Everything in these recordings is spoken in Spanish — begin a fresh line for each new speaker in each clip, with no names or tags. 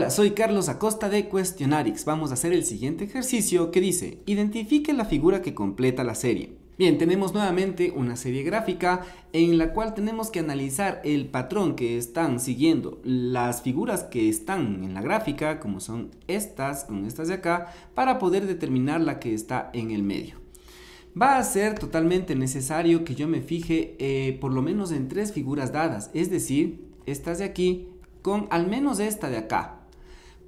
Hola, soy Carlos Acosta de Cuestionarix. Vamos a hacer el siguiente ejercicio que dice, identifique la figura que completa la serie. Bien, tenemos nuevamente una serie gráfica en la cual tenemos que analizar el patrón que están siguiendo las figuras que están en la gráfica, como son estas, con estas de acá, para poder determinar la que está en el medio. Va a ser totalmente necesario que yo me fije eh, por lo menos en tres figuras dadas, es decir, estas de aquí con al menos esta de acá,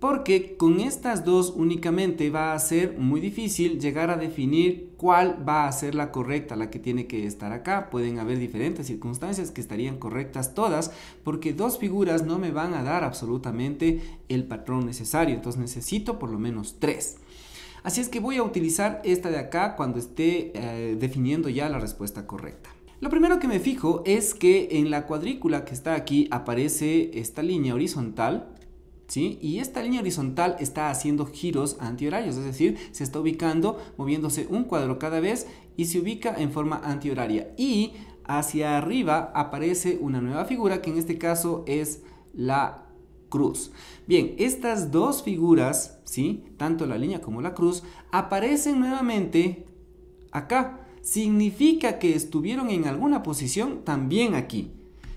porque con estas dos únicamente va a ser muy difícil llegar a definir cuál va a ser la correcta, la que tiene que estar acá. Pueden haber diferentes circunstancias que estarían correctas todas, porque dos figuras no me van a dar absolutamente el patrón necesario, entonces necesito por lo menos tres. Así es que voy a utilizar esta de acá cuando esté eh, definiendo ya la respuesta correcta. Lo primero que me fijo es que en la cuadrícula que está aquí aparece esta línea horizontal y esta línea horizontal está haciendo giros antihorarios, es decir, se está ubicando, moviéndose un cuadro cada vez y se ubica en forma antihoraria. Y hacia arriba aparece una nueva figura que en este caso es la cruz. Bien, estas dos figuras, ¿sí? Tanto la línea como la cruz, aparecen nuevamente acá. Significa que estuvieron en alguna posición también aquí.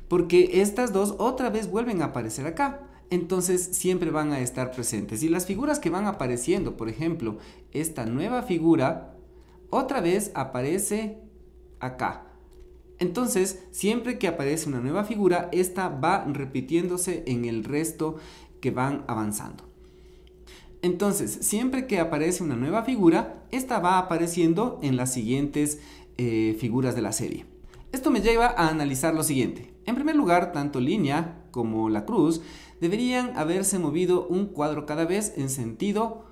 Porque estas dos otra vez vuelven a aparecer acá entonces siempre van a estar presentes. Y las figuras que van apareciendo, por ejemplo, esta nueva figura, otra vez aparece acá. Entonces, siempre que aparece una nueva figura, esta va repitiéndose en el resto que van avanzando. Entonces, siempre que aparece una nueva figura, esta va apareciendo en las siguientes eh, figuras de la serie. Esto me lleva a analizar lo siguiente. En primer lugar, tanto línea como la cruz deberían haberse movido un cuadro cada vez en sentido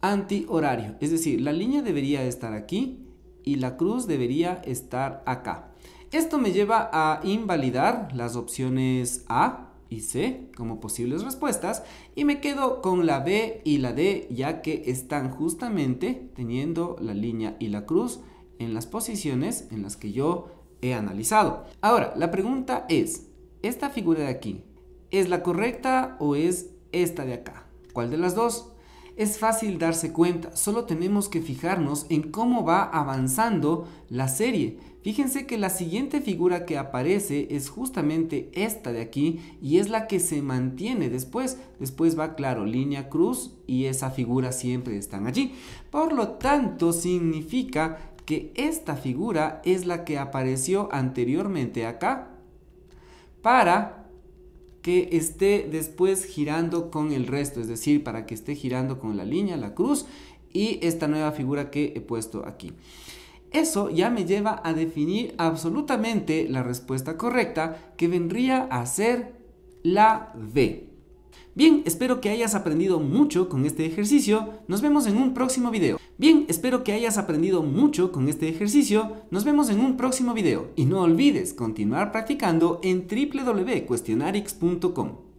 antihorario. Es decir, la línea debería estar aquí y la cruz debería estar acá. Esto me lleva a invalidar las opciones A y C como posibles respuestas y me quedo con la B y la D ya que están justamente teniendo la línea y la cruz en las posiciones en las que yo he analizado. Ahora, la pregunta es, ¿esta figura de aquí es la correcta o es esta de acá? ¿Cuál de las dos? Es fácil darse cuenta, solo tenemos que fijarnos en cómo va avanzando la serie. Fíjense que la siguiente figura que aparece es justamente esta de aquí y es la que se mantiene después. Después va, claro, línea cruz y esa figura siempre están allí. Por lo tanto, significa que esta figura es la que apareció anteriormente acá para que esté después girando con el resto, es decir, para que esté girando con la línea, la cruz y esta nueva figura que he puesto aquí. Eso ya me lleva a definir absolutamente la respuesta correcta que vendría a ser la B. Bien, espero que hayas aprendido mucho con este ejercicio, nos vemos en un próximo video. Bien, espero que hayas aprendido mucho con este ejercicio, nos vemos en un próximo video y no olvides continuar practicando en www.cuestionarix.com.